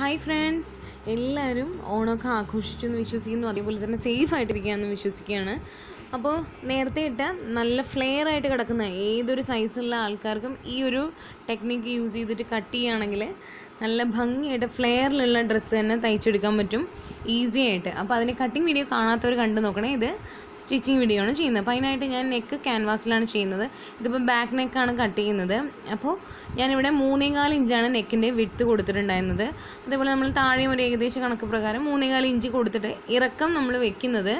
hi friends എല്ലാവരും ഓണമൊക്കെ ആഘോഷിച്ചു എന്ന് വിശ്വസിക്കുന്നു അതേപോലെ തന്നെ സേഫ് ആയിട്ടിരിക്കുകയെന്ന് വിശ്വസിക്കുകയാണ് അപ്പോൾ നേരത്തെ ഇട്ട നല്ല ഫ്ലെയർ ആയിട്ട് കിടക്കുന്ന ഏതൊരു സൈസുള്ള ആൾക്കാർക്കും ഈ ഒരു ടെക്നിക്ക് യൂസ് ചെയ്തിട്ട് കട്ട് ചെയ്യുകയാണെങ്കിൽ നല്ല ഭംഗിയായിട്ട് ഫ്ലെയറിലുള്ള ഡ്രസ്സ് തന്നെ തയ്ച്ചെടുക്കാൻ പറ്റും ഈസി ആയിട്ട് അപ്പോൾ അതിൻ്റെ കട്ടിങ് വീഡിയോ കാണാത്തവർ കണ്ടു നോക്കണേ ഇത് സ്റ്റിച്ചിങ് വീഡിയോ ആണ് ചെയ്യുന്നത് അപ്പോൾ അതിനായിട്ട് ഞാൻ നെക്ക് ക്യാൻവാസിലാണ് ചെയ്യുന്നത് ഇതിപ്പോൾ ബാക്ക് നെക്കാണ് കട്ട് ചെയ്യുന്നത് അപ്പോൾ ഞാനിവിടെ മൂന്നേകാൽ ഇഞ്ചാണ് നെക്കിൻ്റെ വിത്ത് കൊടുത്തിട്ടുണ്ടായിരുന്നത് അതേപോലെ നമ്മൾ താഴെയും ഒരു ഏകദേശ കണക്ക് പ്രകാരം മൂന്നേകാൽ ഇഞ്ച് കൊടുത്തിട്ട് ഇറക്കം നമ്മൾ വെക്കുന്നത്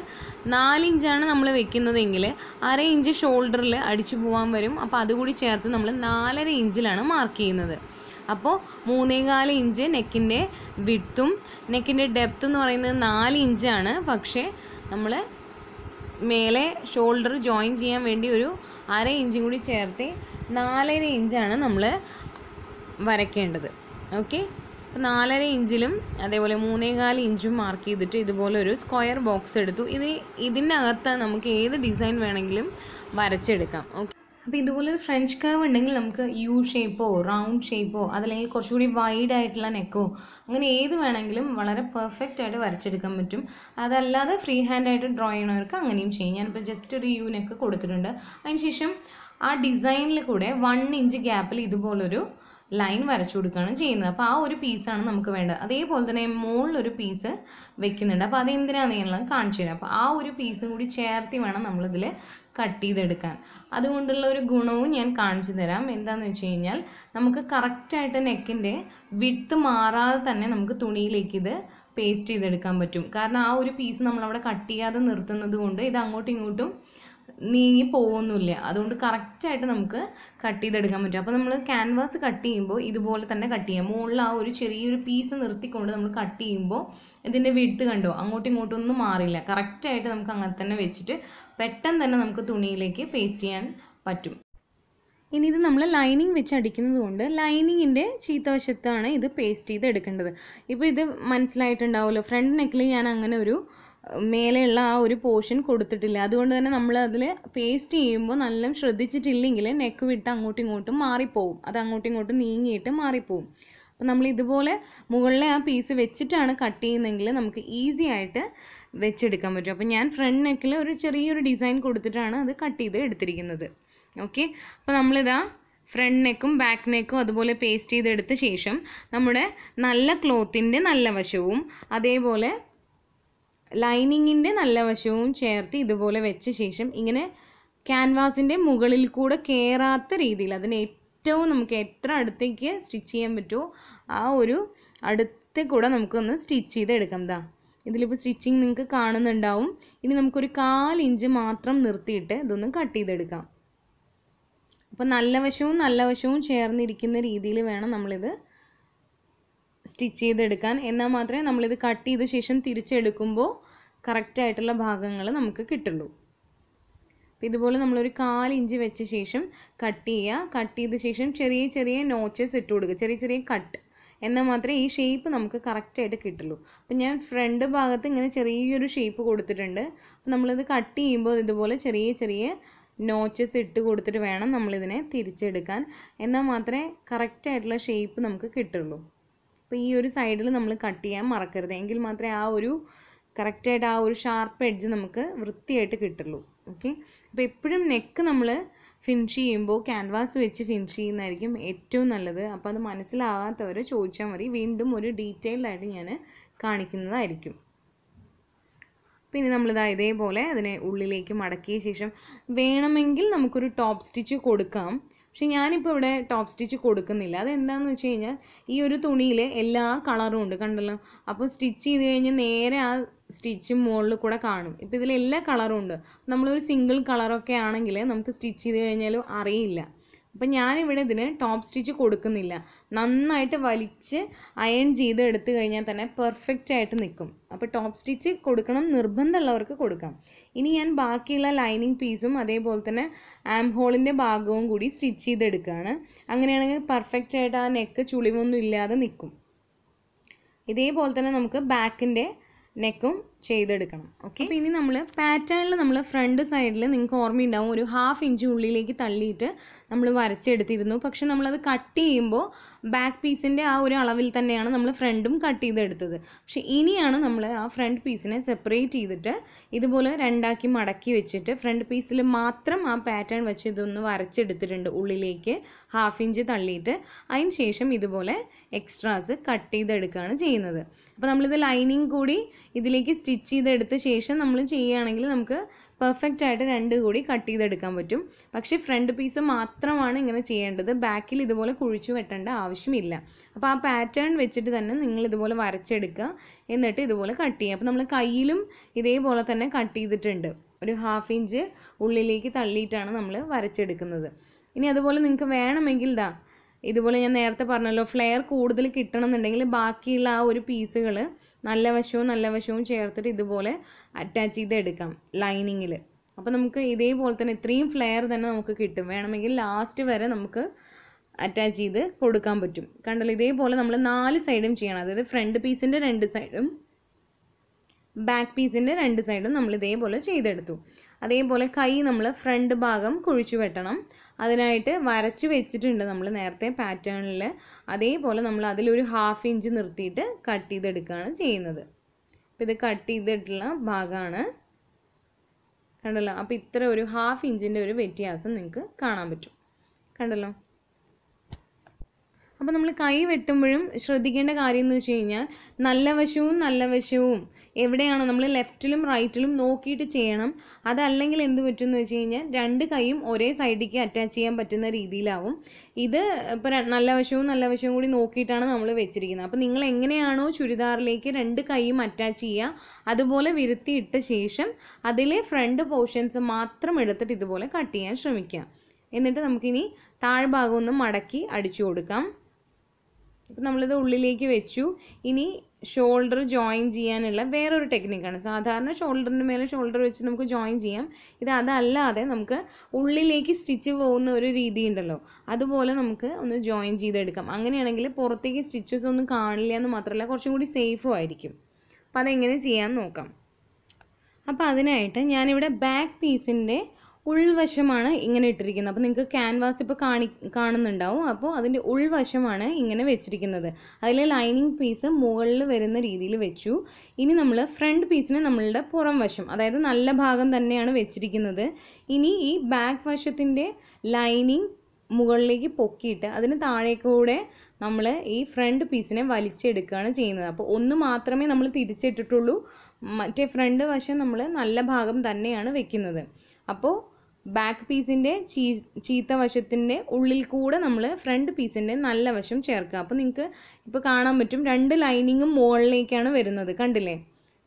നാലിഞ്ചാണ് നമ്മൾ വെക്കുന്നതെങ്കിൽ അര ഇഞ്ച് ഷോൾഡറിൽ അടിച്ചു പോകാൻ വരും അപ്പോൾ അതുകൂടി ചേർത്ത് നമ്മൾ നാലര ഇഞ്ചിലാണ് മാർക്ക് ചെയ്യുന്നത് അപ്പോൾ മൂന്നേകാല് ഇഞ്ച് നെക്കിൻ്റെ വിത്തും നെക്കിൻ്റെ ഡെപ്ത് എന്ന് പറയുന്നത് നാല് ഇഞ്ചാണ് പക്ഷേ നമ്മൾ മേലെ ഷോൾഡർ ജോയിൻ ചെയ്യാൻ വേണ്ടി ഒരു അര ഇഞ്ചും കൂടി ചേർത്ത് നാലര ഇഞ്ചാണ് നമ്മൾ വരയ്ക്കേണ്ടത് ഓക്കെ അപ്പോൾ നാലര ഇഞ്ചിലും അതേപോലെ മൂന്നേകാൽ ഇഞ്ചും മാർക്ക് ചെയ്തിട്ട് ഇതുപോലെ ഒരു സ്ക്വയർ ബോക്സ് എടുത്തു ഇതിന് ഇതിനകത്ത് നമുക്ക് ഏത് ഡിസൈൻ വേണമെങ്കിലും വരച്ചെടുക്കാം ഓക്കെ അപ്പോൾ ഇതുപോലെ ഫ്രഞ്ച് കർവ് ഉണ്ടെങ്കിൽ നമുക്ക് യു ഷേപ്പോ റൗണ്ട് ഷേപ്പോ അതല്ലെങ്കിൽ കുറച്ചുകൂടി വൈഡ് ആയിട്ടുള്ള നെക്കോ അങ്ങനെ ഏത് വേണമെങ്കിലും വളരെ പെർഫെക്റ്റ് ആയിട്ട് വരച്ചെടുക്കാൻ പറ്റും അതല്ലാതെ ഫ്രീ ഹാൻഡ് ആയിട്ട് ഡ്രോ ചെയ്യണവർക്ക് അങ്ങനെയും ചെയ്യും ഞാനിപ്പോൾ ജസ്റ്റ് ഒരു യു നെക്ക് കൊടുത്തിട്ടുണ്ട് അതിനുശേഷം ആ ഡിസൈനിൽ കൂടെ വൺ ഇഞ്ച് ഗ്യാപ്പിൽ ഇതുപോലൊരു ലൈൻ വരച്ചു കൊടുക്കുകയാണ് ചെയ്യുന്നത് അപ്പോൾ ആ ഒരു പീസാണ് നമുക്ക് വേണ്ടത് അതേപോലെ തന്നെ മുകളിലൊരു പീസ് വെക്കുന്നുണ്ട് അപ്പോൾ അതെന്തിനാണെന്ന് ഞാൻ കാണിച്ചു തരാം അപ്പോൾ ആ ഒരു പീസും കൂടി ചേർത്തി വേണം നമ്മളിതിൽ കട്ട് ചെയ്തെടുക്കാൻ അതുകൊണ്ടുള്ള ഒരു ഗുണവും ഞാൻ കാണിച്ചു തരാം എന്താണെന്ന് വെച്ച് കഴിഞ്ഞാൽ നമുക്ക് കറക്റ്റായിട്ട് നെക്കിൻ്റെ വിട്ട് മാറാതെ തന്നെ നമുക്ക് തുണിയിലേക്ക് ഇത് പേസ്റ്റ് ചെയ്തെടുക്കാൻ പറ്റും കാരണം ആ ഒരു പീസ് നമ്മളവിടെ കട്ട് ചെയ്യാതെ നിർത്തുന്നത് കൊണ്ട് ഇത് അങ്ങോട്ടും ഇങ്ങോട്ടും നീങ്ങി പോകുന്നില്ല അതുകൊണ്ട് കറക്റ്റായിട്ട് നമുക്ക് കട്ട് ചെയ്തെടുക്കാൻ പറ്റും അപ്പോൾ നമ്മൾ ക്യാൻവാസ് കട്ട് ചെയ്യുമ്പോൾ ഇതുപോലെ തന്നെ കട്ട് ചെയ്യാം മുകളിൽ ആ ഒരു ചെറിയൊരു പീസ് നിർത്തിക്കൊണ്ട് നമ്മൾ കട്ട് ചെയ്യുമ്പോൾ ഇതിൻ്റെ വിട്ട് കണ്ടോ അങ്ങോട്ടും ഇങ്ങോട്ടും ഒന്നും മാറില്ല കറക്റ്റായിട്ട് നമുക്ക് അങ്ങനെ തന്നെ വെച്ചിട്ട് പെട്ടെന്ന് തന്നെ നമുക്ക് തുണിയിലേക്ക് പേസ്റ്റ് ചെയ്യാൻ പറ്റും ഇനി ഇത് നമ്മൾ ലൈനിങ് വെച്ച് അടിക്കുന്നത് കൊണ്ട് ലൈനിങ്ങിൻ്റെ ചീത്തവശത്താണ് ഇത് പേസ്റ്റ് ചെയ്ത് എടുക്കേണ്ടത് ഇപ്പോൾ ഇത് മനസ്സിലായിട്ടുണ്ടാവുമല്ലോ ഫ്രണ്ട് നെക്കിൽ ഞാൻ അങ്ങനെ ഒരു മേലെയുള്ള ആ ഒരു പോർഷൻ കൊടുത്തിട്ടില്ല അതുകൊണ്ട് തന്നെ നമ്മൾ അതിൽ പേസ്റ്റ് ചെയ്യുമ്പോൾ നല്ല ശ്രദ്ധിച്ചിട്ടില്ലെങ്കിൽ നെക്ക് വിട്ട് അങ്ങോട്ടും ഇങ്ങോട്ടും മാറിപ്പോവും അത് അങ്ങോട്ടും ഇങ്ങോട്ടും നീങ്ങിയിട്ട് മാറിപ്പോവും അപ്പോൾ നമ്മൾ ഇതുപോലെ മുകളിലെ ആ പീസ് വെച്ചിട്ടാണ് കട്ട് ചെയ്യുന്നതെങ്കിൽ നമുക്ക് ഈസി ആയിട്ട് വെച്ചെടുക്കാൻ പറ്റും അപ്പോൾ ഞാൻ ഫ്രണ്ട് നെക്കിൽ ഒരു ചെറിയൊരു ഡിസൈൻ കൊടുത്തിട്ടാണ് അത് കട്ട് ചെയ്ത് എടുത്തിരിക്കുന്നത് ഓക്കെ അപ്പോൾ നമ്മളിതാ ഫ്രണ്ട് നെക്കും ബാക്ക് നെക്കും അതുപോലെ പേസ്റ്റ് ചെയ്തെടുത്ത ശേഷം നമ്മുടെ നല്ല ക്ലോത്തിൻ്റെ നല്ല വശവും അതേപോലെ ലൈനിങ്ങിൻ്റെ നല്ല വശവും ചേർത്ത് ഇതുപോലെ വെച്ച ശേഷം ഇങ്ങനെ ക്യാൻവാസിൻ്റെ മുകളിൽ കൂടെ കയറാത്ത രീതിയിൽ അതിന് ഏറ്റവും നമുക്ക് എത്ര അടുത്തേക്ക് സ്റ്റിച്ച് ചെയ്യാൻ പറ്റുമോ ആ ഒരു അടുത്ത് കൂടെ നമുക്കൊന്ന് സ്റ്റിച്ച് ചെയ്തെടുക്കാം ഇതാ ഇതിലിപ്പോൾ സ്റ്റിച്ചിങ് നിങ്ങൾക്ക് കാണുന്നുണ്ടാവും ഇനി നമുക്കൊരു കാലിഞ്ച് മാത്രം നിർത്തിയിട്ട് ഇതൊന്ന് കട്ട് ചെയ്തെടുക്കാം അപ്പോൾ നല്ല വശവും നല്ല വശവും ചേർന്നിരിക്കുന്ന രീതിയിൽ വേണം നമ്മളിത് സ്റ്റിച്ച് ചെയ്തെടുക്കാൻ എന്നാൽ മാത്രമേ നമ്മളിത് കട്ട് ചെയ്ത ശേഷം തിരിച്ചെടുക്കുമ്പോൾ കറക്റ്റായിട്ടുള്ള ഭാഗങ്ങൾ നമുക്ക് കിട്ടുള്ളൂ അപ്പോൾ ഇതുപോലെ നമ്മളൊരു കാലിഞ്ച് വെച്ച ശേഷം കട്ട് ചെയ്യുക കട്ട് ചെയ്ത ശേഷം ചെറിയ ചെറിയ നോച്ചസ് ഇട്ട് കൊടുക്കുക ചെറിയ ചെറിയ കട്ട് എന്നാൽ മാത്രമേ ഈ ഷേപ്പ് നമുക്ക് കറക്റ്റായിട്ട് കിട്ടുള്ളൂ അപ്പം ഞാൻ ഫ്രണ്ട് ഭാഗത്ത് ഇങ്ങനെ ചെറിയൊരു ഷേപ്പ് കൊടുത്തിട്ടുണ്ട് അപ്പം നമ്മളിത് കട്ട് ചെയ്യുമ്പോൾ ഇതുപോലെ ചെറിയ ചെറിയ നോച്ചസ് ഇട്ട് കൊടുത്തിട്ട് വേണം നമ്മളിതിനെ തിരിച്ചെടുക്കാൻ എന്നാൽ മാത്രമേ കറക്റ്റായിട്ടുള്ള ഷേപ്പ് നമുക്ക് കിട്ടുള്ളൂ അപ്പോൾ ഈ ഒരു സൈഡിൽ നമ്മൾ കട്ട് ചെയ്യാൻ മറക്കരുത് എങ്കിൽ മാത്രമേ ആ ഒരു കറക്റ്റായിട്ട് ആ ഒരു ഷാർപ്പ് എഡ്ജ് നമുക്ക് വൃത്തിയായിട്ട് കിട്ടുള്ളൂ ഓക്കെ അപ്പോൾ എപ്പോഴും നെക്ക് നമ്മൾ ഫിനിഷ് ചെയ്യുമ്പോൾ ക്യാൻവാസ് വെച്ച് ഫിനിഷ് ചെയ്യുന്നതായിരിക്കും ഏറ്റവും നല്ലത് അപ്പോൾ അത് മനസ്സിലാകാത്തവർ ചോദിച്ചാൽ മതി വീണ്ടും ഒരു ഡീറ്റെയിൽഡായിട്ട് ഞാൻ കാണിക്കുന്നതായിരിക്കും പിന്നെ നമ്മളിതാ ഇതേപോലെ അതിനെ ഉള്ളിലേക്ക് മടക്കിയ ശേഷം വേണമെങ്കിൽ നമുക്കൊരു ടോപ്പ് സ്റ്റിച്ച് കൊടുക്കാം പക്ഷെ ഞാനിപ്പോൾ ഇവിടെ ടോപ്പ് സ്റ്റിച്ച് കൊടുക്കുന്നില്ല അതെന്താണെന്ന് വെച്ച് കഴിഞ്ഞാൽ ഈ ഒരു തുണിയിൽ എല്ലാ കളറും ഉണ്ട് കണ്ടല്ലോ അപ്പോൾ സ്റ്റിച്ച് ചെയ്ത് കഴിഞ്ഞാൽ നേരെ ആ സ്റ്റിച്ച് മുകളിൽ കൂടെ കാണും ഇപ്പോൾ ഇതിൽ എല്ലാ കളറും ഉണ്ട് നമ്മളൊരു സിംഗിൾ കളറൊക്കെ ആണെങ്കിൽ നമുക്ക് സ്റ്റിച്ച് ചെയ്ത് കഴിഞ്ഞാലും അറിയില്ല അപ്പം ഞാനിവിടെ ഇതിന് ടോപ്പ് സ്റ്റിച്ച് കൊടുക്കുന്നില്ല നന്നായിട്ട് വലിച്ച് അയൺ ചെയ്ത് എടുത്തു കഴിഞ്ഞാൽ തന്നെ പെർഫെക്റ്റ് ആയിട്ട് നിൽക്കും അപ്പോൾ ടോപ്പ് സ്റ്റിച്ച് കൊടുക്കണം നിർബന്ധമുള്ളവർക്ക് കൊടുക്കാം ഇനി ഞാൻ ബാക്കിയുള്ള ലൈനിങ് പീസും അതേപോലെ തന്നെ ആം ഹോളിൻ്റെ ഭാഗവും കൂടി സ്റ്റിച്ച് ചെയ്തെടുക്കുകയാണ് അങ്ങനെയാണെങ്കിൽ പെർഫെക്റ്റ് ആയിട്ട് ആ നെക്ക് ചുളിവൊന്നും ഇല്ലാതെ നിൽക്കും ഇതേപോലെ തന്നെ നമുക്ക് ബാക്കിൻ്റെ നെക്കും ചെയ്തെടുക്കണം ഓക്കെ അപ്പോൾ ഇനി നമ്മൾ പാറ്റേണിൽ നമ്മൾ ഫ്രണ്ട് സൈഡിൽ നിങ്ങൾക്ക് ഓർമ്മയുണ്ടാവും ഒരു ഹാഫ് ഇഞ്ച് ഉള്ളിലേക്ക് തള്ളിയിട്ട് നമ്മൾ വരച്ചെടുത്തിരുന്നു പക്ഷെ നമ്മളത് കട്ട് ചെയ്യുമ്പോൾ ബാക്ക് പീസിൻ്റെ ആ ഒരു അളവിൽ തന്നെയാണ് നമ്മൾ ഫ്രണ്ടും കട്ട് ചെയ്തെടുത്തത് പക്ഷെ ഇനിയാണ് നമ്മൾ ആ ഫ്രണ്ട് പീസിനെ സെപ്പറേറ്റ് ചെയ്തിട്ട് ഇതുപോലെ രണ്ടാക്കി മടക്കി വെച്ചിട്ട് ഫ്രണ്ട് പീസിൽ മാത്രം ആ പാറ്റേൺ വെച്ച് ഇതൊന്ന് വരച്ചെടുത്തിട്ടുണ്ട് ഉള്ളിലേക്ക് ഹാഫ് ഇഞ്ച് തള്ളിയിട്ട് അതിന് ശേഷം ഇതുപോലെ എക്സ്ട്രാസ് കട്ട് ചെയ്തെടുക്കുകയാണ് ചെയ്യുന്നത് അപ്പോൾ നമ്മളിത് ലൈനിങ് കൂടി ഇതിലേക്ക് സ്റ്റിച്ച് ചെയ്തെടുത്ത ശേഷം നമ്മൾ ചെയ്യുകയാണെങ്കിൽ നമുക്ക് പെർഫെക്റ്റ് ആയിട്ട് രണ്ട് കൂടി കട്ട് ചെയ്തെടുക്കാൻ പറ്റും പക്ഷേ ഫ്രണ്ട് പീസ് മാത്രമാണ് ഇങ്ങനെ ചെയ്യേണ്ടത് ബാക്കിൽ ഇതുപോലെ കുഴിച്ചു വെട്ടേണ്ട ആവശ്യമില്ല അപ്പോൾ ആ പാറ്റേൺ വെച്ചിട്ട് തന്നെ നിങ്ങൾ ഇതുപോലെ വരച്ചെടുക്കുക എന്നിട്ട് ഇതുപോലെ കട്ട് ചെയ്യുക അപ്പോൾ നമ്മൾ കയ്യിലും ഇതേപോലെ തന്നെ കട്ട് ചെയ്തിട്ടുണ്ട് ഒരു ഹാഫ് ഇഞ്ച് ഉള്ളിലേക്ക് തള്ളിയിട്ടാണ് നമ്മൾ വരച്ചെടുക്കുന്നത് ഇനി അതുപോലെ നിങ്ങൾക്ക് വേണമെങ്കിൽ ഇതാ ഇതുപോലെ ഞാൻ നേരത്തെ പറഞ്ഞല്ലോ ഫ്ലെയർ കൂടുതൽ കിട്ടണമെന്നുണ്ടെങ്കിൽ ബാക്കിയുള്ള ആ ഒരു പീസുകൾ നല്ല വശവും നല്ല വശവും ചേർത്തിട്ട് ഇതുപോലെ അറ്റാച്ച് ചെയ്ത് എടുക്കാം ലൈനിങ്ങിൽ അപ്പോൾ നമുക്ക് ഇതേപോലെ തന്നെ ഇത്രയും ഫ്ലെയർ തന്നെ നമുക്ക് കിട്ടും വേണമെങ്കിൽ ലാസ്റ്റ് വരെ നമുക്ക് അറ്റാച്ച് ചെയ്ത് കൊടുക്കാൻ പറ്റും കണ്ടല്ലോ ഇതേപോലെ നമ്മൾ നാല് സൈഡും ചെയ്യണം അതായത് ഫ്രണ്ട് പീസിൻ്റെ രണ്ട് സൈഡും ബാക്ക് പീസിൻ്റെ രണ്ട് സൈഡും നമ്മൾ ഇതേപോലെ ചെയ്തെടുത്തു അതേപോലെ കൈ നമ്മൾ ഫ്രണ്ട് ഭാഗം കുഴിച്ചു വെട്ടണം അതിനായിട്ട് വരച്ച് വെച്ചിട്ടുണ്ട് നമ്മൾ നേരത്തെ പാറ്റേണിൽ അതേപോലെ നമ്മൾ അതിലൊരു ഹാഫ് ഇഞ്ച് നിർത്തിയിട്ട് കട്ട് ചെയ്തെടുക്കുകയാണ് ചെയ്യുന്നത് അപ്പോൾ ഇത് കട്ട് ചെയ്തിട്ടുള്ള ഭാഗമാണ് കണ്ടല്ലോ അപ്പോൾ ഇത്ര ഒരു ഹാഫ് ഇഞ്ചിൻ്റെ ഒരു വ്യത്യാസം നിങ്ങൾക്ക് കാണാൻ പറ്റും കണ്ടല്ലോ അപ്പോൾ നമ്മൾ കൈ വെട്ടുമ്പോഴും ശ്രദ്ധിക്കേണ്ട കാര്യം എന്ന് വെച്ച് കഴിഞ്ഞാൽ നല്ല വശവും നല്ല വശവും എവിടെയാണ് നമ്മൾ ലെഫ്റ്റിലും റൈറ്റിലും നോക്കിയിട്ട് ചെയ്യണം അതല്ലെങ്കിൽ എന്ത് പറ്റുമെന്ന് വെച്ച് കഴിഞ്ഞാൽ രണ്ട് കൈയും ഒരേ സൈഡിലേക്ക് അറ്റാച്ച് ചെയ്യാൻ പറ്റുന്ന രീതിയിലാവും ഇത് ഇപ്പോൾ നല്ല വശവും നല്ല വശവും കൂടി നോക്കിയിട്ടാണ് നമ്മൾ വെച്ചിരിക്കുന്നത് അപ്പോൾ നിങ്ങൾ എങ്ങനെയാണോ ചുരിദാറിലേക്ക് രണ്ട് കൈയും അറ്റാച്ച് ചെയ്യുക അതുപോലെ വിരുത്തിയിട്ട ശേഷം അതിലെ ഫ്രണ്ട് പോർഷൻസ് മാത്രം എടുത്തിട്ട് ഇതുപോലെ കട്ട് ചെയ്യാൻ ശ്രമിക്കുക എന്നിട്ട് നമുക്കിനി താഴ്ഭാഗം ഒന്ന് മടക്കി അടിച്ചു കൊടുക്കാം ഇപ്പം നമ്മളിത് ഉള്ളിലേക്ക് വെച്ചു ഇനി ഷോൾഡർ ജോയിൻ ചെയ്യാനുള്ള വേറൊരു ടെക്നിക്കാണ് സാധാരണ ഷോൾഡറിൻ്റെ മേലെ ഷോൾഡർ വെച്ച് നമുക്ക് ജോയിൻ ചെയ്യാം ഇത് അതല്ലാതെ നമുക്ക് ഉള്ളിലേക്ക് സ്റ്റിച്ച് പോകുന്ന ഒരു രീതി ഉണ്ടല്ലോ അതുപോലെ നമുക്ക് ഒന്ന് ജോയിൻ ചെയ്തെടുക്കാം അങ്ങനെയാണെങ്കിൽ പുറത്തേക്ക് സ്റ്റിച്ചസ് ഒന്നും കാണില്ല എന്ന് മാത്രമല്ല കുറച്ചും കൂടി സേഫും ആയിരിക്കും അപ്പോൾ അതെങ്ങനെ ചെയ്യാമെന്ന് നോക്കാം അപ്പോൾ അതിനായിട്ട് ഞാനിവിടെ ബാക്ക് പീസിൻ്റെ ഉൾവശമാണ് ഇങ്ങനെ ഇട്ടിരിക്കുന്നത് അപ്പോൾ നിങ്ങൾക്ക് ക്യാൻവാസ് ഇപ്പോൾ കാണി കാണുന്നുണ്ടാവും അപ്പോൾ അതിൻ്റെ ഉൾവശമാണ് ഇങ്ങനെ വെച്ചിരിക്കുന്നത് അതിലെ ലൈനിങ് പീസ് മുകളിൽ വരുന്ന രീതിയിൽ വെച്ചു ഇനി നമ്മൾ ഫ്രണ്ട് പീസിന് നമ്മളുടെ പുറം വശം അതായത് നല്ല ഭാഗം തന്നെയാണ് വെച്ചിരിക്കുന്നത് ഇനി ഈ ബാക്ക് വശത്തിൻ്റെ ലൈനിങ് മുകളിലേക്ക് പൊക്കിയിട്ട് അതിന് താഴേക്കൂടെ നമ്മൾ ഈ ഫ്രണ്ട് പീസിനെ വലിച്ചെടുക്കുകയാണ് ചെയ്യുന്നത് അപ്പോൾ ഒന്ന് മാത്രമേ നമ്മൾ തിരിച്ചിട്ടിട്ടുള്ളൂ മറ്റേ ഫ്രണ്ട് വശം നമ്മൾ നല്ല ഭാഗം തന്നെയാണ് വെക്കുന്നത് അപ്പോൾ ബാക്ക് പീസിൻ്റെ ചീ ചീത്ത വശത്തിൻ്റെ ഉള്ളിൽ കൂടെ നമ്മൾ ഫ്രണ്ട് പീസിൻ്റെ നല്ല വശം ചേർക്കുക അപ്പോൾ നിങ്ങൾക്ക് ഇപ്പോൾ കാണാൻ പറ്റും രണ്ട് ലൈനിങ്ങും മുകളിലേക്കാണ് വരുന്നത് കണ്ടില്ലേ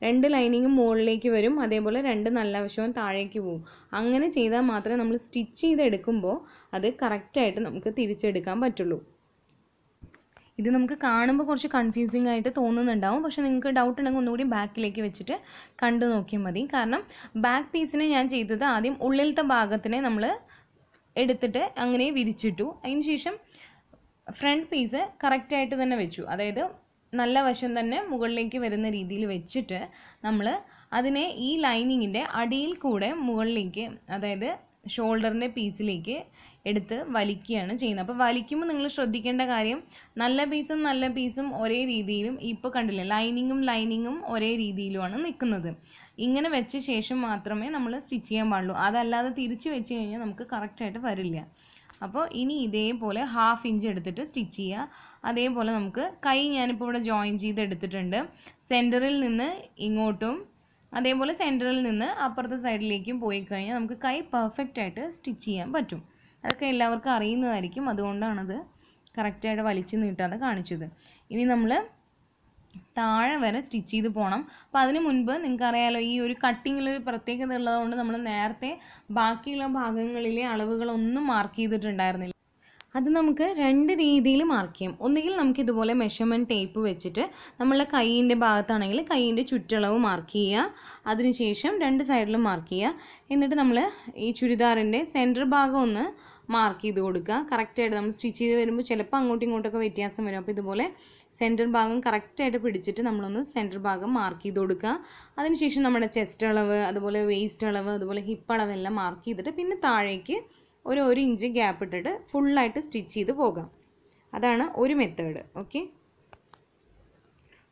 രണ്ട് ലൈനിങ്ങും മുകളിലേക്ക് വരും അതേപോലെ രണ്ട് നല്ല വശവും താഴേക്ക് പോകും അങ്ങനെ ചെയ്താൽ മാത്രമേ നമ്മൾ സ്റ്റിച്ച് ചെയ്തെടുക്കുമ്പോൾ അത് കറക്റ്റായിട്ട് നമുക്ക് തിരിച്ചെടുക്കാൻ പറ്റുള്ളൂ ഇത് നമുക്ക് കാണുമ്പോൾ കുറച്ച് കൺഫ്യൂസിങ് ആയിട്ട് തോന്നുന്നുണ്ടാവും പക്ഷെ നിങ്ങൾക്ക് ഡൗട്ട് ഉണ്ടെങ്കിൽ ഒന്നുകൂടി ബാക്കിലേക്ക് വെച്ചിട്ട് കണ്ടു നോക്കിയാൽ മതി കാരണം ബാക്ക് പീസിന് ഞാൻ ചെയ്തത് ആദ്യം ഉള്ളിലത്തെ ഭാഗത്തിനെ നമ്മൾ എടുത്തിട്ട് അങ്ങനെ വിരിച്ചിട്ടു അതിന് ശേഷം ഫ്രണ്ട് പീസ് കറക്റ്റായിട്ട് തന്നെ വെച്ചു അതായത് നല്ല വശം തന്നെ മുകളിലേക്ക് വരുന്ന രീതിയിൽ വെച്ചിട്ട് നമ്മൾ അതിനെ ഈ ലൈനിങ്ങിൻ്റെ അടിയിൽ കൂടെ മുകളിലേക്ക് അതായത് ഷോൾഡറിൻ്റെ പീസിലേക്ക് എടുത്ത് വലിക്കുകയാണ് ചെയ്യുന്നത് അപ്പോൾ വലിക്കുമ്പോൾ നിങ്ങൾ ശ്രദ്ധിക്കേണ്ട കാര്യം നല്ല പീസും നല്ല പീസും ഒരേ രീതിയിലും ഇപ്പോൾ കണ്ടില്ലേ ലൈനിങ്ങും ലൈനിങ്ങും ഒരേ രീതിയിലുമാണ് നിൽക്കുന്നത് ഇങ്ങനെ വെച്ച ശേഷം മാത്രമേ നമ്മൾ സ്റ്റിച്ച് ചെയ്യാൻ പാടുള്ളൂ അതല്ലാതെ തിരിച്ച് വെച്ച് കഴിഞ്ഞാൽ നമുക്ക് കറക്റ്റായിട്ട് വരില്ല അപ്പോൾ ഇനി ഇതേപോലെ ഹാഫ് ഇഞ്ച് എടുത്തിട്ട് സ്റ്റിച്ച് ചെയ്യുക അതേപോലെ നമുക്ക് കൈ ഞാനിപ്പോൾ ഇവിടെ ജോയിൻ ചെയ്ത് എടുത്തിട്ടുണ്ട് സെൻറ്ററിൽ നിന്ന് ഇങ്ങോട്ടും അതേപോലെ സെൻറ്ററിൽ നിന്ന് അപ്പുറത്തെ സൈഡിലേക്കും പോയി കഴിഞ്ഞാൽ നമുക്ക് കൈ പെർഫെക്റ്റ് ആയിട്ട് സ്റ്റിച്ച് ചെയ്യാൻ പറ്റും അതൊക്കെ എല്ലാവർക്കും അറിയുന്നതായിരിക്കും അതുകൊണ്ടാണത് കറക്റ്റായിട്ട് വലിച്ചു നീട്ടാതെ കാണിച്ചത് ഇനി നമ്മൾ താഴെ വരെ സ്റ്റിച്ച് ചെയ്ത് പോകണം അപ്പം അതിന് മുൻപ് നിങ്ങൾക്കറിയാലോ ഈ ഒരു കട്ടിങ്ങിൽ ഒരു പ്രത്യേകത ഉള്ളതുകൊണ്ട് നമ്മൾ നേരത്തെ ബാക്കിയുള്ള ഭാഗങ്ങളിലെ അളവുകളൊന്നും മാർക്ക് ചെയ്തിട്ടുണ്ടായിരുന്നില്ല അത് നമുക്ക് രണ്ട് രീതിയിൽ മാർക്ക് ചെയ്യാം ഒന്നുകിൽ നമുക്ക് ഇതുപോലെ മെഷർമെൻറ്റ് ടേപ്പ് വെച്ചിട്ട് നമ്മളെ കൈയിൻ്റെ ഭാഗത്താണെങ്കിൽ കൈയിൻ്റെ ചുറ്റളവ് മാർക്ക് ചെയ്യുക അതിനുശേഷം രണ്ട് സൈഡിലും മാർക്ക് ചെയ്യുക എന്നിട്ട് നമ്മൾ ഈ ചുരിദാറിൻ്റെ സെൻറ്റർ ഭാഗം ഒന്ന് മാർക്ക് ചെയ്ത് കൊടുക്കുക കറക്റ്റായിട്ട് നമ്മൾ സ്റ്റിച്ച് ചെയ്ത് വരുമ്പോൾ ചിലപ്പോൾ അങ്ങോട്ടും ഇങ്ങോട്ടൊക്കെ വ്യത്യാസം വരും അപ്പോൾ ഇതുപോലെ സെൻറ്റർ ഭാഗം കറക്റ്റായിട്ട് പിടിച്ചിട്ട് നമ്മളൊന്ന് സെൻറ്റർ ഭാഗം മാർക്ക് ചെയ്ത് കൊടുക്കുക അതിനുശേഷം നമ്മുടെ ചെസ്റ്റ് അളവ് അതുപോലെ വേസ്റ്റ് അളവ് അതുപോലെ ഹിപ്പ് അളവെല്ലാം മാർക്ക് ചെയ്തിട്ട് പിന്നെ താഴേക്ക് ഒരു ഒരു ഇഞ്ച് ഗ്യാപ്പ് ഇട്ടിട്ട് ഫുള്ളായിട്ട് സ്റ്റിച്ച് ചെയ്ത് പോകാം അതാണ് ഒരു മെത്തേഡ് ഓക്കെ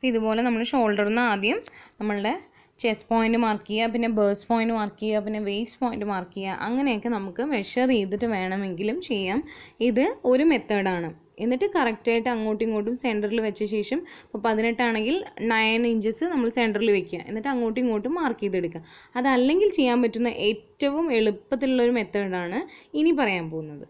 ഇതുപോലെ നമ്മൾ ഷോൾഡറിൽ നിന്ന് ആദ്യം നമ്മളുടെ ചെസ്റ്റ് പോയിൻ്റ് മാർക്ക് ചെയ്യുക പിന്നെ ബേഴ്സ് പോയിന്റ് മാർക്ക് ചെയ്യുക പിന്നെ വേസ്റ്റ് പോയിന്റ് മാർക്ക് ചെയ്യുക അങ്ങനെയൊക്കെ നമുക്ക് മെഷർ ചെയ്തിട്ട് വേണമെങ്കിലും ചെയ്യാം ഇത് ഒരു മെത്തേഡാണ് എന്നിട്ട് കറക്റ്റായിട്ട് അങ്ങോട്ടും ഇങ്ങോട്ടും സെൻറ്ററിൽ വെച്ച ശേഷം ഇപ്പോൾ പതിനെട്ടാണെങ്കിൽ നയൻ ഇഞ്ചസ് നമ്മൾ സെൻറ്ററിൽ വെക്കുക എന്നിട്ട് അങ്ങോട്ടും ഇങ്ങോട്ടും മാർക്ക് ചെയ്തെടുക്കുക അതല്ലെങ്കിൽ ചെയ്യാൻ പറ്റുന്ന ഏറ്റവും എളുപ്പത്തിലുള്ളൊരു മെത്തേഡാണ് ഇനി പറയാൻ പോകുന്നത്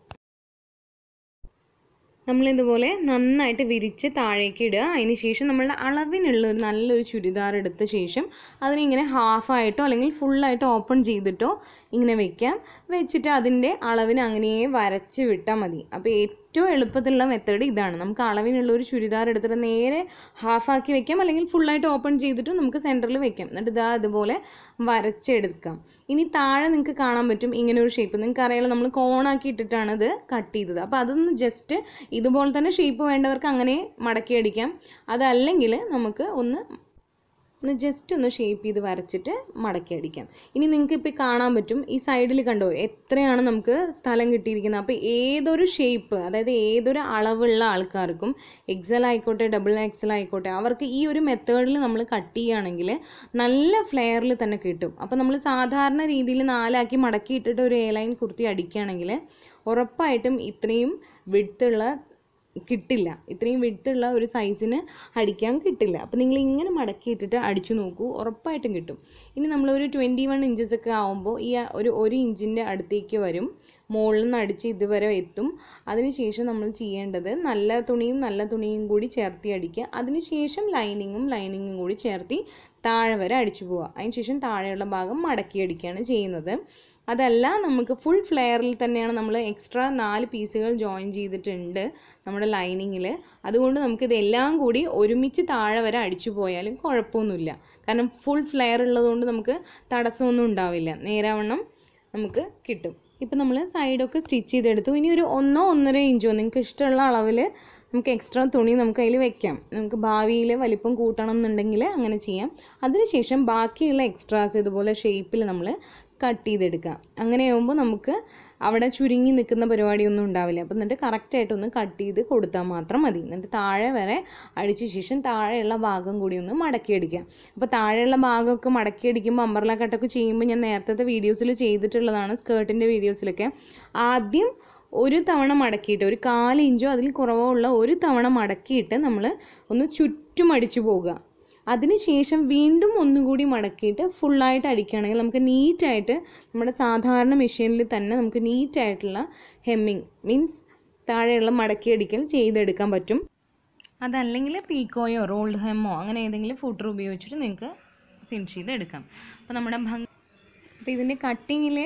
നമ്മളിതുപോലെ നന്നായിട്ട് വിരിച്ച് താഴേക്ക് ഇടുക അതിന് ശേഷം നമ്മളുടെ അളവിനുള്ള ഒരു നല്ലൊരു ചുരിദാർ എടുത്ത ശേഷം അതിനിങ്ങനെ ഹാഫായിട്ടോ അല്ലെങ്കിൽ ഫുള്ളായിട്ട് ഓപ്പൺ ചെയ്തിട്ടോ ഇങ്ങനെ വെക്കാം വെച്ചിട്ട് അതിൻ്റെ അളവിന് അങ്ങനെയേ വരച്ച് വിട്ടാൽ മതി അപ്പോൾ ഏറ്റവും എളുപ്പത്തിലുള്ള മെത്തേഡ് ഇതാണ് നമുക്ക് അളവിനുള്ള ഒരു ചുരിദാർ എടുത്തിട്ട് നേരെ ഹാഫാക്കി വെക്കാം അല്ലെങ്കിൽ ഫുള്ളായിട്ട് ഓപ്പൺ ചെയ്തിട്ട് നമുക്ക് സെൻറ്ററിൽ വെക്കാം എന്നിട്ട് ഇതാ ഇതുപോലെ വരച്ചെടുക്കാം ഇനി താഴെ നിങ്ങൾക്ക് കാണാൻ പറ്റും ഇങ്ങനെ ഒരു ഷേപ്പ് നിങ്ങൾക്ക് അറിയാലോ നമ്മൾ കോണാക്കി ഇട്ടിട്ടാണ് ഇത് കട്ട് ചെയ്തത് അപ്പോൾ അതൊന്ന് ജസ്റ്റ് ഇതുപോലെ തന്നെ ഷേപ്പ് വേണ്ടവർക്ക് അങ്ങനെ മടക്കി അടിക്കാം അതല്ലെങ്കിൽ നമുക്ക് ഒന്ന് ഒന്ന് ജസ്റ്റ് ഒന്ന് ഷേപ്പ് ചെയ്ത് വരച്ചിട്ട് മടക്കി അടിക്കാം ഇനി നിങ്ങൾക്ക് ഇപ്പോൾ കാണാൻ പറ്റും ഈ സൈഡിൽ കണ്ടോ എത്രയാണ് നമുക്ക് സ്ഥലം കിട്ടിയിരിക്കുന്നത് അപ്പോൾ ഏതൊരു ഷേപ്പ് അതായത് ഏതൊരു അളവുള്ള ആൾക്കാർക്കും എക്സൽ ആയിക്കോട്ടെ ഡബിൾ എക്സൽ ആയിക്കോട്ടെ അവർക്ക് ഈ ഒരു മെത്തേഡിൽ നമ്മൾ കട്ട് ചെയ്യുകയാണെങ്കിൽ നല്ല ഫ്ലെയറിൽ തന്നെ കിട്ടും അപ്പോൾ നമ്മൾ സാധാരണ രീതിയിൽ നാലാക്കി മടക്കി ഇട്ടിട്ട് ഒരു ലൈൻ കുർത്തി അടിക്കുകയാണെങ്കിൽ ഉറപ്പായിട്ടും ഇത്രയും വിടുത്തുള്ള കിട്ടില്ല ഇത്രയും വിട്ടുള്ള ഒരു സൈസിന് അടിക്കാൻ കിട്ടില്ല അപ്പോൾ നിങ്ങൾ ഇങ്ങനെ മടക്കിയിട്ടിട്ട് അടിച്ചു നോക്കൂ ഉറപ്പായിട്ടും കിട്ടും ഇനി നമ്മളൊരു ട്വൻറ്റി വൺ ഒക്കെ ആവുമ്പോൾ ഈ ഒരു ഒരു ഇഞ്ചിൻ്റെ അടുത്തേക്ക് വരും മുകളിൽ നിന്ന് അടിച്ച് ഇതുവരെ എത്തും അതിനുശേഷം നമ്മൾ ചെയ്യേണ്ടത് നല്ല തുണിയും നല്ല തുണിയും കൂടി ചേർത്തി അടിക്കുക അതിനുശേഷം ലൈനിങ്ങും ലൈനിങ്ങും കൂടി ചേർത്തി താഴെ വരെ അടിച്ചു പോവുക അതിനുശേഷം താഴെയുള്ള ഭാഗം മടക്കി അടിക്കുകയാണ് ചെയ്യുന്നത് അതല്ല നമുക്ക് ഫുൾ ഫ്ലെയറിൽ തന്നെയാണ് നമ്മൾ എക്സ്ട്രാ നാല് പീസുകൾ ജോയിൻ ചെയ്തിട്ടുണ്ട് നമ്മുടെ ലൈനിങ്ങിൽ അതുകൊണ്ട് നമുക്കിതെല്ലാം എല്ലാം കൂടി ഒരുമിച്ച് താഴെ വരെ അടിച്ചു പോയാലും കുഴപ്പമൊന്നുമില്ല കാരണം ഫുൾ ഫ്ലെയർ ഉള്ളതുകൊണ്ട് നമുക്ക് തടസ്സമൊന്നും ഉണ്ടാവില്ല നേരാവണ്ണം നമുക്ക് കിട്ടും ഇപ്പം നമ്മൾ സൈഡൊക്കെ സ്റ്റിച്ച് ചെയ്തെടുത്തു ഇനി ഒരു ഒന്നോ ഒന്നര ഇഞ്ചോ നിങ്ങൾക്ക് ഇഷ്ടമുള്ള അളവിൽ നമുക്ക് എക്സ്ട്രാ തുണി നമുക്ക് അതിൽ വെക്കാം നമുക്ക് ഭാവിയിൽ വലിപ്പം കൂട്ടണം എന്നുണ്ടെങ്കിൽ അങ്ങനെ ചെയ്യാം അതിനുശേഷം ബാക്കിയുള്ള എക്സ്ട്രാസ് ഇതുപോലെ ഷേപ്പിൽ നമ്മൾ കട്ട് ചെയ്തെടുക്കുക അങ്ങനെയാകുമ്പോൾ നമുക്ക് അവിടെ ചുരുങ്ങി നിൽക്കുന്ന പരിപാടിയൊന്നും ഉണ്ടാവില്ല അപ്പോൾ എന്നിട്ട് കറക്റ്റായിട്ടൊന്ന് കട്ട് ചെയ്ത് കൊടുത്താൽ മാത്രം മതി എന്നിട്ട് താഴെ വരെ അടിച്ച ശേഷം താഴെയുള്ള ഭാഗം കൂടി ഒന്ന് മടക്കിയടിക്കാം അപ്പോൾ താഴെയുള്ള ഭാഗമൊക്കെ മടക്കിയടിക്കുമ്പോൾ അമ്പർല കട്ടൊക്കെ ചെയ്യുമ്പോൾ ഞാൻ നേരത്തെ വീഡിയോസിൽ ചെയ്തിട്ടുള്ളതാണ് സ്കേർട്ടിൻ്റെ വീഡിയോസിലൊക്കെ ആദ്യം ഒരു തവണ മടക്കിയിട്ട് ഒരു കാലിഞ്ചോ അതിൽ കുറവോ ഉള്ള ഒരു തവണ മടക്കിയിട്ട് നമ്മൾ ഒന്ന് ചുറ്റുമടിച്ചു പോവുക അതിനുശേഷം വീണ്ടും ഒന്നും കൂടി മടക്കിയിട്ട് ഫുള്ളായിട്ട് അടിക്കുകയാണെങ്കിൽ നമുക്ക് നീറ്റായിട്ട് നമ്മുടെ സാധാരണ മെഷീനിൽ തന്നെ നമുക്ക് നീറ്റായിട്ടുള്ള ഹെമ്മിങ് മീൻസ് താഴെയുള്ള മടക്കിയടിക്കൽ ചെയ്തെടുക്കാൻ പറ്റും അതല്ലെങ്കിൽ പീക്കോയോ റോൾഡ് ഹെമ്മോ അങ്ങനെ ഏതെങ്കിലും ഫൂട്ടർ ഉപയോഗിച്ചിട്ട് നിങ്ങൾക്ക് ഫിനിഷ് ചെയ്തെടുക്കാം അപ്പോൾ നമ്മുടെ ഭംഗി അപ്പോൾ ഇതിൻ്റെ കട്ടിങ്ങിൽ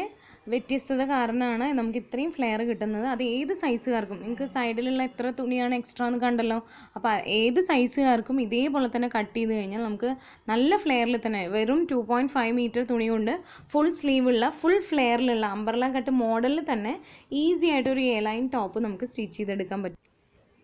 വ്യത്യസ്തത കാരണമാണ് നമുക്ക് ഇത്രയും ഫ്ലെയർ കിട്ടുന്നത് അത് ഏത് സൈസുകാർക്കും നിങ്ങൾക്ക് സൈഡിലുള്ള എത്ര തുണിയാണ് എക്സ്ട്രാ എന്ന് കണ്ടല്ലോ അപ്പോൾ ഏത് സൈസുകാർക്കും ഇതേപോലെ തന്നെ കട്ട് ചെയ്ത് കഴിഞ്ഞാൽ നമുക്ക് നല്ല ഫ്ലെയറിൽ തന്നെ വെറും ടു പോയിൻറ്റ് ഫൈവ് മീറ്റർ തുണി കൊണ്ട് ഫുൾ സ്ലീവുള്ള ഫുൾ ഫ്ലെയറിലുള്ള അമ്പർല കട്ട് മോഡലിൽ തന്നെ ഈസി ആയിട്ടൊരു ഒരു ടോപ്പ് നമുക്ക് സ്റ്റിച്ച് ചെയ്തെടുക്കാൻ പറ്റും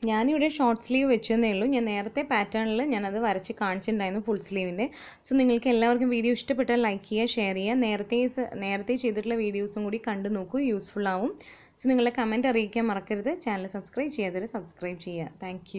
ഞാനിവിടെ ഷോർട്ട് സ്ലീവ് വെച്ചതേ ഉള്ളൂ ഞാൻ നേരത്തെ പാറ്റേണിൽ ഞാനത് വരച്ച് കാണിച്ചിട്ടുണ്ടായിരുന്നു ഫുൾ സ്ലീവിൻ്റെ സോ നിങ്ങൾക്ക് എല്ലാവർക്കും വീഡിയോ ഇഷ്ടപ്പെട്ടാൽ ലൈക്ക് ചെയ്യുക ഷെയർ ചെയ്യുക നേരത്തെ നേരത്തെ ചെയ്തിട്ടുള്ള വീഡിയോസും കൂടി കണ്ടു നോക്കൂ യൂസ്ഫുൾ ആവും സോ നിങ്ങളുടെ കമൻറ്റ് അറിയിക്കാൻ മറക്കരുത് ചാനൽ സബ്സ്ക്രൈബ് ചെയ്യാതെ സബ്സ്ക്രൈബ് ചെയ്യുക താങ്ക്